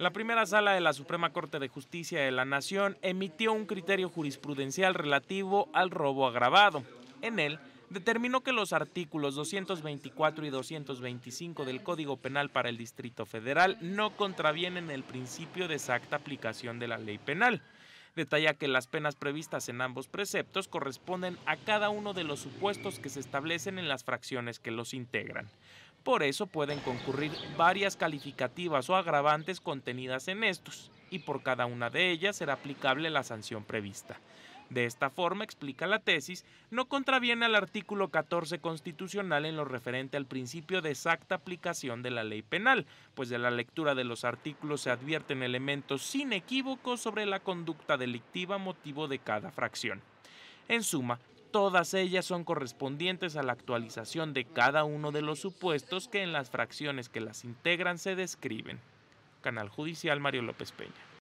La primera sala de la Suprema Corte de Justicia de la Nación emitió un criterio jurisprudencial relativo al robo agravado. En él, determinó que los artículos 224 y 225 del Código Penal para el Distrito Federal no contravienen el principio de exacta aplicación de la ley penal. Detalla que las penas previstas en ambos preceptos corresponden a cada uno de los supuestos que se establecen en las fracciones que los integran. Por eso pueden concurrir varias calificativas o agravantes contenidas en estos, y por cada una de ellas será aplicable la sanción prevista. De esta forma, explica la tesis, no contraviene al artículo 14 constitucional en lo referente al principio de exacta aplicación de la ley penal, pues de la lectura de los artículos se advierten elementos sin equívocos sobre la conducta delictiva motivo de cada fracción. En suma, Todas ellas son correspondientes a la actualización de cada uno de los supuestos que en las fracciones que las integran se describen. Canal Judicial Mario López Peña.